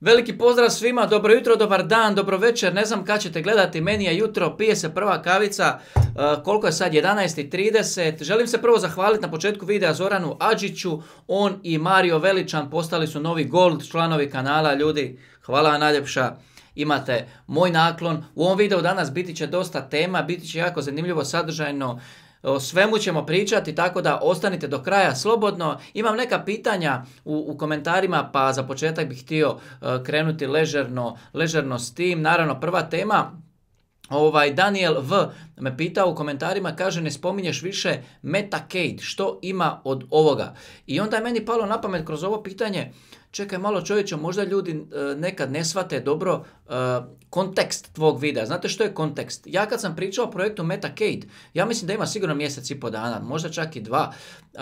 Veliki pozdrav svima, dobro jutro, dobar dan, dobro večer, ne znam kad ćete gledati, meni je jutro, pije se prva kavica, e, koliko je sad, 11.30. Želim se prvo zahvaliti na početku videa Zoranu Adžiću, on i Mario Veličan postali su novi gold članovi kanala, ljudi, hvala vam najljepša imate moj naklon. U ovom videu danas biti će dosta tema, biti će jako zanimljivo, sadržajno o svemu ćemo pričati, tako da ostanite do kraja slobodno. Imam neka pitanja u, u komentarima, pa za početak bih htio e, krenuti ležerno, ležerno s tim. Naravno, prva tema Ovaj, Daniel V me pita u komentarima, kaže ne spominješ više Metacade, što ima od ovoga? I onda je meni palo na pamet kroz ovo pitanje, čekaj malo čovječe, možda ljudi e, nekad ne shvate dobro e, kontekst tvog videa. Znate što je kontekst? Ja kad sam pričao o projektu Metacade, ja mislim da ima sigurno mjesec i po dana, možda čak i dva. E,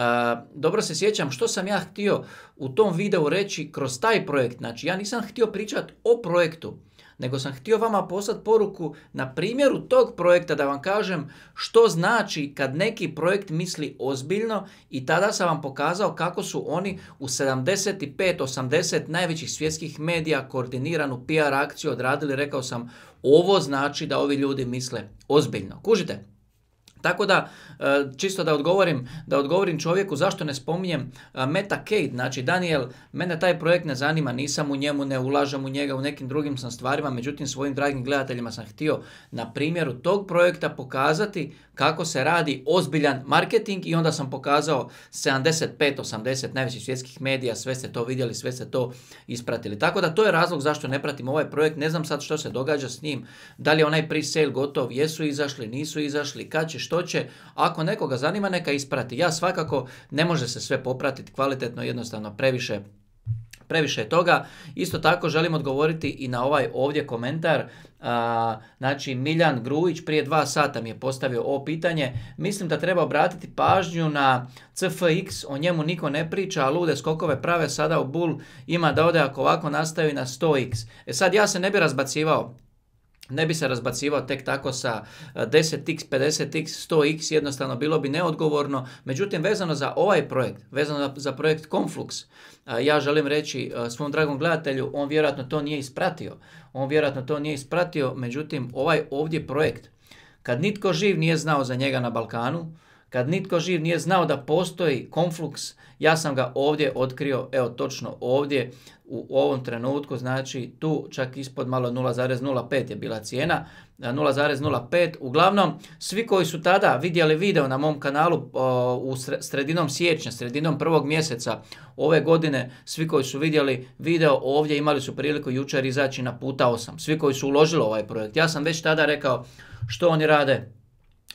dobro se sjećam što sam ja htio u tom videu reći kroz taj projekt. Znači ja nisam htio pričati o projektu, nego sam htio vama poslati poruku na primjeru tog projekta da vam kažem što znači kad neki projekt misli ozbiljno i tada sam vam pokazao kako su oni u 75-80 najvećih svjetskih medija koordiniranu PR akciju odradili, rekao sam ovo znači da ovi ljudi misle ozbiljno. Kužite? Tako da, e, čisto da odgovorim, da odgovorim čovjeku zašto ne spominjem e, Meta-Kate, znači Daniel, mene taj projekt ne zanima, nisam u njemu, ne ulažem u njega, u nekim drugim sam stvarima, međutim svojim dragim gledateljima sam htio na primjeru tog projekta pokazati kako se radi ozbiljan marketing i onda sam pokazao 75-80 najvećih svjetskih medija, sve ste to vidjeli, sve ste to ispratili. Tako da to je razlog zašto ne pratim ovaj projekt, ne znam sad što se događa s njim, da li je onaj pre-sale gotov, jesu izašli, nisu izašli, kad će, što će, ako nekoga zanima neka isprati. Ja svakako ne može se sve popratiti kvalitetno, jednostavno previše Previše je toga. Isto tako želim odgovoriti i na ovaj ovdje komentar. znači Miljan Grujić prije dva sata mi je postavio ovo pitanje. Mislim da treba obratiti pažnju na CFX, o njemu niko ne priča, a lude skokove prave sada u bull ima da ode ako ovako nastavi na 100x. E sad ja se ne bi razbacivao, ne bi se razbacivao tek tako sa 10x, 50x, 100x, jednostavno bilo bi neodgovorno. Međutim, vezano za ovaj projekt, vezano za projekt Conflux, e, ja želim reći e, svom dragom gledatelju, on vjerojatno to nije ispratio. On vjerojatno to nije ispratio, međutim, ovaj ovdje projekt, kad nitko živ nije znao za njega na Balkanu, kad nitko živ nije znao da postoji konfluks, ja sam ga ovdje otkrio, evo točno ovdje u ovom trenutku, znači tu čak ispod malo 0,05 je bila cijena, 0,05. Uglavnom, svi koji su tada vidjeli video na mom kanalu u sredinom siječnja, sredinom prvog mjeseca ove godine, svi koji su vidjeli video ovdje imali su priliku jučer izaći na puta 8. Svi koji su uložili ovaj projekt. Ja sam već tada rekao što oni rade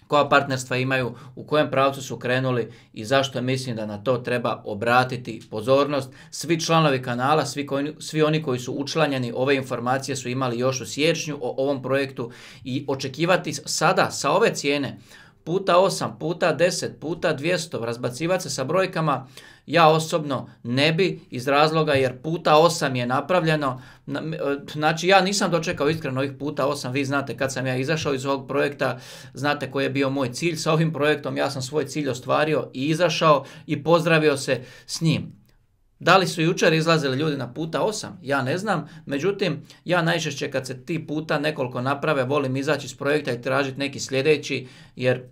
koja partnerstva imaju, u kojem pravcu su krenuli i zašto mislim da na to treba obratiti pozornost. Svi članovi kanala, svi, svi oni koji su učlanjeni, ove informacije su imali još u siječnju o ovom projektu i očekivati sada sa ove cijene puta 8, puta 10, puta 200, razbacivati se sa brojkama, ja osobno ne bi iz razloga jer puta 8 je napravljeno, e, znači ja nisam dočekao iskreno ovih puta 8, vi znate kad sam ja izašao iz ovog projekta, znate koji je bio moj cilj sa ovim projektom, ja sam svoj cilj ostvario i izašao i pozdravio se s njim. Da li su jučer izlazili ljudi na puta osam, Ja ne znam. Međutim, ja najčešće kad se ti puta nekoliko naprave, volim izaći iz projekta i tražiti neki sljedeći, jer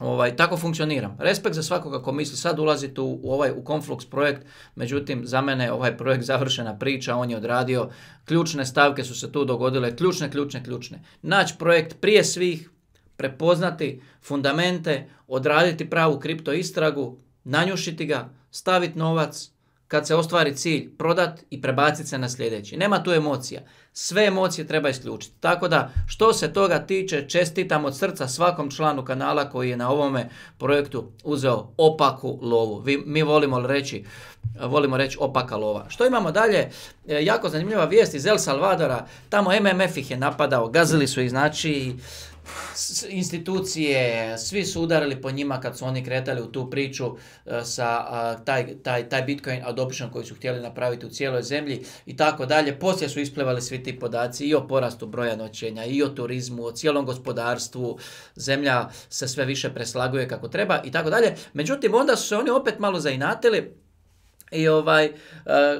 Ovaj, tako funkcioniram. Respekt za svakoga ko misli sad ulaziti u, ovaj u Conflux projekt, međutim za mene je ovaj projekt završena priča, on je odradio, ključne stavke su se tu dogodile, ključne, ključne, ključne. Naći projekt prije svih, prepoznati fundamente, odraditi pravu kripto istragu, nanjušiti ga, staviti novac, kad se ostvari cilj prodat i prebaciti se na sljedeći. Nema tu emocija. Sve emocije treba isključiti. Tako da što se toga tiče čestitam od srca svakom članu kanala koji je na ovome projektu uzeo opaku lovu. mi volimo reći, volimo reći opaka lova. Što imamo dalje? E, jako zanimljiva vijest iz El Salvadora. Tamo MMF ih je napadao, gazili su ih znači institucije, svi su udarili po njima kad su oni kretali u tu priču e, sa taj, taj, taj Bitcoin adoption koji su htjeli napraviti u cijeloj zemlji i tako dalje. Poslije su isplevali svi ti podaci i o porastu broja noćenja, i o turizmu, o cijelom gospodarstvu, zemlja se sve više preslaguje kako treba i tako dalje. Međutim, onda su se oni opet malo zainatili i ovaj, e,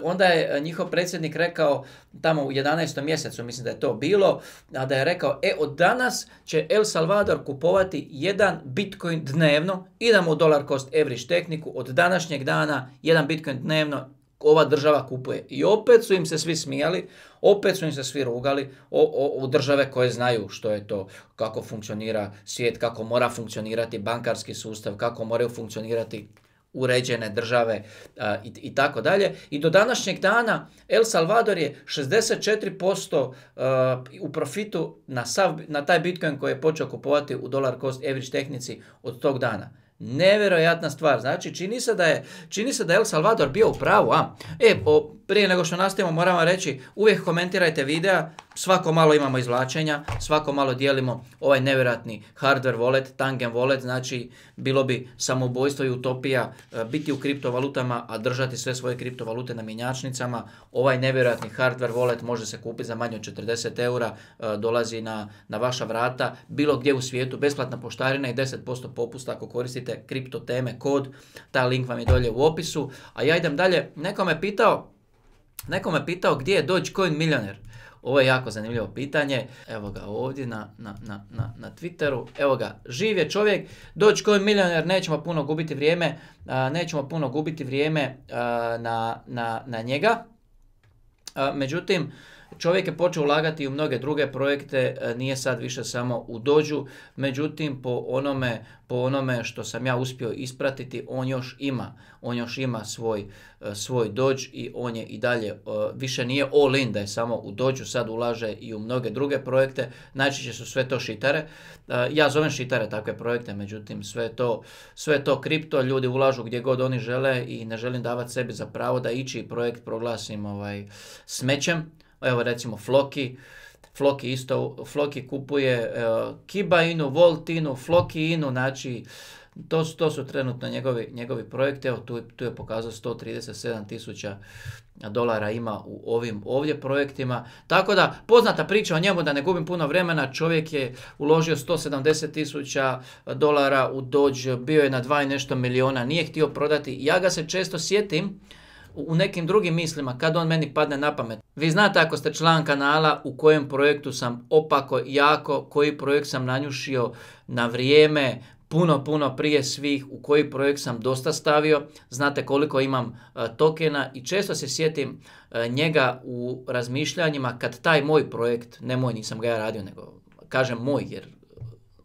onda je njihov predsjednik rekao tamo u 11. mjesecu, mislim da je to bilo, da je rekao, e od danas će El Salvador kupovati jedan bitcoin dnevno, idemo u dolar cost average tehniku, od današnjeg dana jedan bitcoin dnevno ova država kupuje. I opet su im se svi smijali, opet su im se svi rugali o, o, o, države koje znaju što je to, kako funkcionira svijet, kako mora funkcionirati bankarski sustav, kako moraju funkcionirati uređene države e, i, tako dalje. I do današnjeg dana El Salvador je 64% e, u profitu na, na taj Bitcoin koji je počeo kupovati u Dolar cost average tehnici od tog dana. Nevjerojatna stvar. Znači, čini se da je, se da El Salvador bio u pravu. A, e, prije nego što nastavimo moram vam reći, uvijek komentirajte videa, svako malo imamo izvlačenja, svako malo dijelimo ovaj nevjerojatni hardware wallet, tangen wallet, znači bilo bi samoubojstvo i utopija e, biti u kriptovalutama, a držati sve svoje kriptovalute na minjačnicama. Ovaj nevjerojatni hardware wallet može se kupiti za manje od 40 eura, e, dolazi na, vaša vrata, bilo gdje u svijetu, besplatna poštarina i 10% popusta ako koristite kripto teme kod, ta link vam je dolje u opisu. A ja idem dalje, neko me pitao, Neko me pitao gdje je Dogecoin milioner? Ovo je jako zanimljivo pitanje. Evo ga ovdje na, na, na, na Twitteru. Evo ga, živ je čovjek. Dogecoin milioner, nećemo puno gubiti vrijeme. nećemo puno gubiti vrijeme na, njega. međutim, Čovjek je počeo ulagati u mnoge druge projekte, e, nije sad više samo u dođu, međutim po onome, po onome što sam ja uspio ispratiti, on još ima, on još ima svoj, e, svoj dođ i on je i dalje, e, više nije all in da je samo u dođu, sad ulaže i u mnoge druge projekte, najčešće su sve to šitare, ja zovem šitare takve projekte, međutim sve to, sve to kripto, ljudi ulažu gdje god oni žele i ne želim davati sebi za pravo da ići projekt proglasim ovaj, smećem, Evo recimo Floki, Floki isto, Floki kupuje kibainu, e, Kiba Inu, Voltinu, Floki Inu, znači to, to su trenutno njegovi, njegovi projekti, evo tu, tu je pokazao 137 tisuća dolara ima u ovim ovdje projektima. Tako da, poznata priča o njemu, da ne gubim puno vremena, čovjek je uložio 170 tisuća dolara u Dodge, bio je na dva i nešto miliona, nije htio prodati. Ja ga se često sjetim, u nekim drugim mislima kad on meni padne na pamet. Vi znate ako ste član kanala u kojem projektu sam opako, jako, koji projekt sam nanjušio na vrijeme, puno, puno prije svih, u koji projekt sam dosta stavio, znate koliko imam e, tokena i često se sjetim e, njega u razmišljanjima kad taj moj projekt, ne moj, nisam ga ja radio, nego kažem moj jer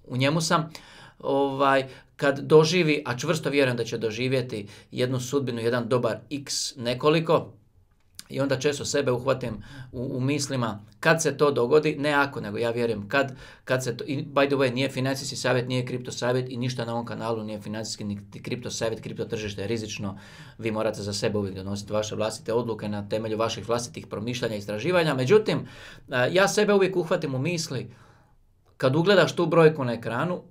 u njemu sam, ovaj, kad doživi, a čvrsto vjerujem da će doživjeti jednu sudbinu, jedan dobar x nekoliko, i onda često sebe uhvatim u, u, mislima kad se to dogodi, ne ako, nego ja vjerujem kad, kad se to, by the way, nije financijski savjet, nije kripto savjet i ništa na ovom kanalu nije financijski ni kripto savjet, kripto tržište je rizično, vi morate za sebe uvijek donositi vaše vlastite odluke na temelju vaših vlastitih promišljanja i istraživanja, međutim, eh, ja sebe uvijek uhvatim u misli, kad ugledaš tu brojku na ekranu,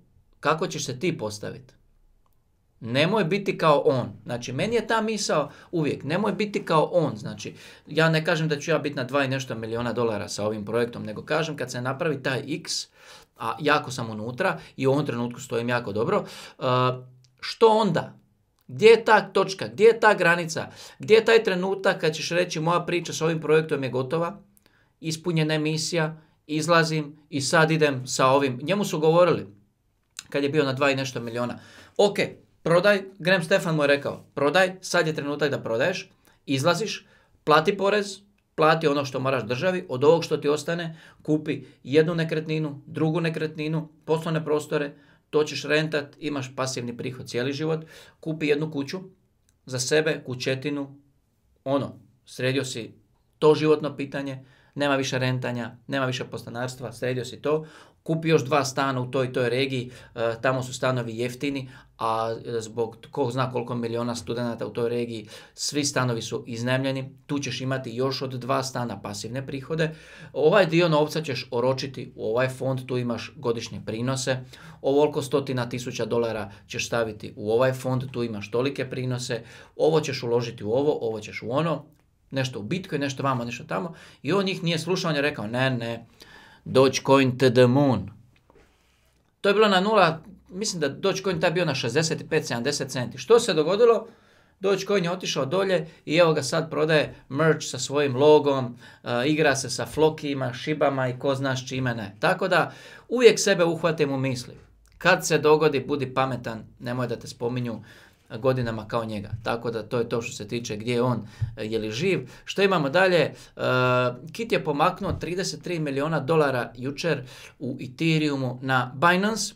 kako ćeš se ti postaviti? Nemoj biti kao on. Znači, meni je ta misao uvijek. Nemoj biti kao on. Znači, ja ne kažem da ću ja biti na dva i nešto miliona dolara sa ovim projektom, nego kažem kad se napravi taj X, a jako sam unutra i u ovom trenutku stojim jako dobro, uh, što onda? Gdje je ta točka? Gdje je ta granica? Gdje je taj trenutak kad ćeš reći moja priča s ovim projektom je gotova, ispunjena je misija, izlazim i sad idem sa ovim. Njemu su govorili, kad je bio na dva i nešto miliona. Ok, prodaj, Graham Stefan mu je rekao, prodaj, sad je trenutak da prodaješ, izlaziš, plati porez, plati ono što moraš državi, od ovog što ti ostane, kupi jednu nekretninu, drugu nekretninu, poslovne prostore, to ćeš rentat, imaš pasivni prihod cijeli život, kupi jednu kuću za sebe, kućetinu, ono, sredio si to životno pitanje, nema više rentanja, nema više postanarstva, sredio si to, kupi još dva stana u toj toj regiji, e, tamo su stanovi jeftini, a e, zbog kog zna koliko miliona studenata u toj regiji, svi stanovi su iznajmljeni, tu ćeš imati još od dva stana pasivne prihode, ovaj dio novca ćeš oročiti u ovaj fond, tu imaš godišnje prinose, ovoliko stotina tisuća dolara ćeš staviti u ovaj fond, tu imaš tolike prinose, ovo ćeš uložiti u ovo, ovo ćeš u ono, nešto u Bitcoin, nešto vamo, nešto tamo. I on njih nije slušao, on je rekao, ne, ne, Dogecoin to the moon. To je bilo na nula, mislim da Dogecoin taj bio na 65-70 centi. Što se dogodilo? Dogecoin je otišao dolje i evo ga sad prodaje merch sa svojim logom, igra se sa flokima, šibama i ko znaš čime ne. Tako da uvijek sebe uhvatim u misli. Kad se dogodi, budi pametan, nemoj da te spominju godinama kao njega. Tako da to je to što se tiče gdje je on, e, je li živ. Što imamo dalje? E, Kit je pomaknuo 33 milijuna dolara jučer u Ethereumu na Binance.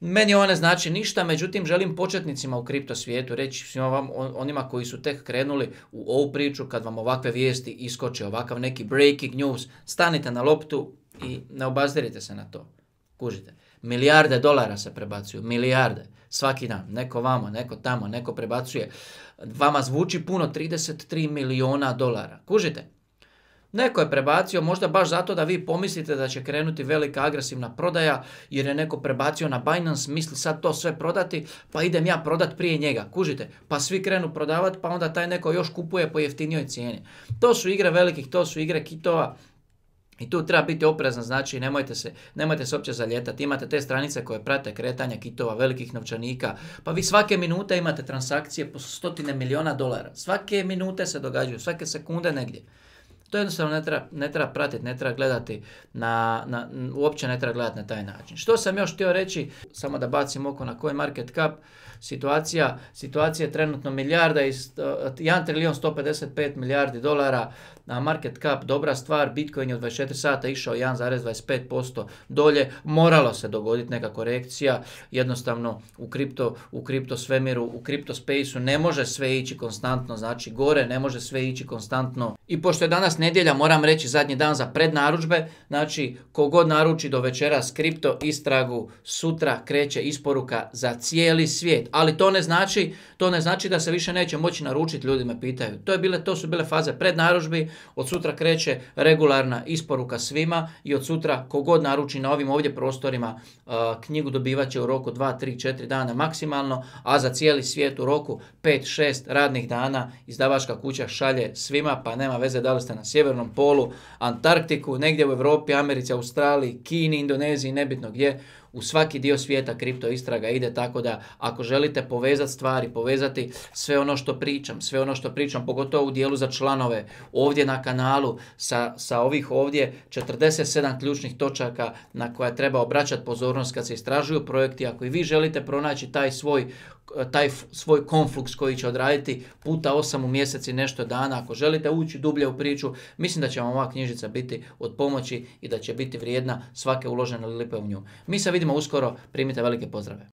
Meni ne znači ništa, međutim želim početnicima u kripto svijetu reći svima vam onima koji su tek krenuli u ovu priču kad vam ovakve vijesti iskoče, ovakav neki breaking news, stanite na loptu i ne obazirite se na to. Kužite. Milijarde dolara se prebacuju, milijarde. Svaki dan, neko vamo, neko tamo, neko prebacuje. Vama zvuči puno 33 miliona dolara. Kužite? Neko je prebacio možda baš zato da vi pomislite da će krenuti velika agresivna prodaja jer je neko prebacio na Binance, misli sad to sve prodati, pa idem ja prodat prije njega, kužite, pa svi krenu prodavat, pa onda taj neko još kupuje po jeftinijoj cijeni. To su igre velikih, to su igre kitova, i tu treba biti oprezan, znači nemojte se, nemojte uopće zaljetati. Imate te stranice koje prate kretanja kitova, velikih novčanika. Pa vi svake minute imate transakcije po stotine miliona dolara. Svake minute se događaju, svake sekunde negdje. To jednostavno ne treba, ne pratiti, ne treba gledati na, na, uopće ne treba gledati na taj način. Što sam još htio reći, samo da bacim oko na koji market cap, situacija, situacija je trenutno milijarda i 1 155 milijardi dolara, na market cap dobra stvar, Bitcoin je od 24 sata išao 1,25% dolje, moralo se dogoditi neka korekcija, jednostavno u kripto, u kripto svemiru, u kripto ne može sve ići konstantno, znači gore, ne može sve ići konstantno i pošto je danas nedjelja, moram reći zadnji dan za prednaručbe, znači kogod naruči do večera skripto istragu, sutra kreće isporuka za cijeli svijet. Ali to ne znači, to ne znači da se više neće moći naručiti, ljudi me pitaju. To, je bile, to su bile faze prednaručbi, od sutra kreće regularna isporuka svima i od sutra kogod naruči na ovim ovdje prostorima knjigu dobivat će u roku 2, 3, 4 dana maksimalno, a za cijeli svijet u roku 5, 6 radnih dana izdavačka kuća šalje svima, pa nema veze da li ste na sjevernom polu, Antarktiku, negdje u Europi, Americi, Australiji, Kini, Indoneziji, nebitno gdje, u svaki dio svijeta kripto istraga ide tako da ako želite povezati stvari, povezati sve ono što pričam, sve ono što pričam, pogotovo u dijelu za članove, ovdje na kanalu sa, sa ovih ovdje 47 ključnih točaka na koje treba obraćati pozornost kad se istražuju projekti, ako i vi želite pronaći taj svoj E, taj svoj konfluks koji će odraditi puta osam u mjeseci nešto dana. Ako želite ući dublje u priču, mislim da će vam ova knjižica biti od pomoći i da će biti vrijedna svake uložene lipe u nju. Mi se vidimo uskoro, primite velike pozdrave.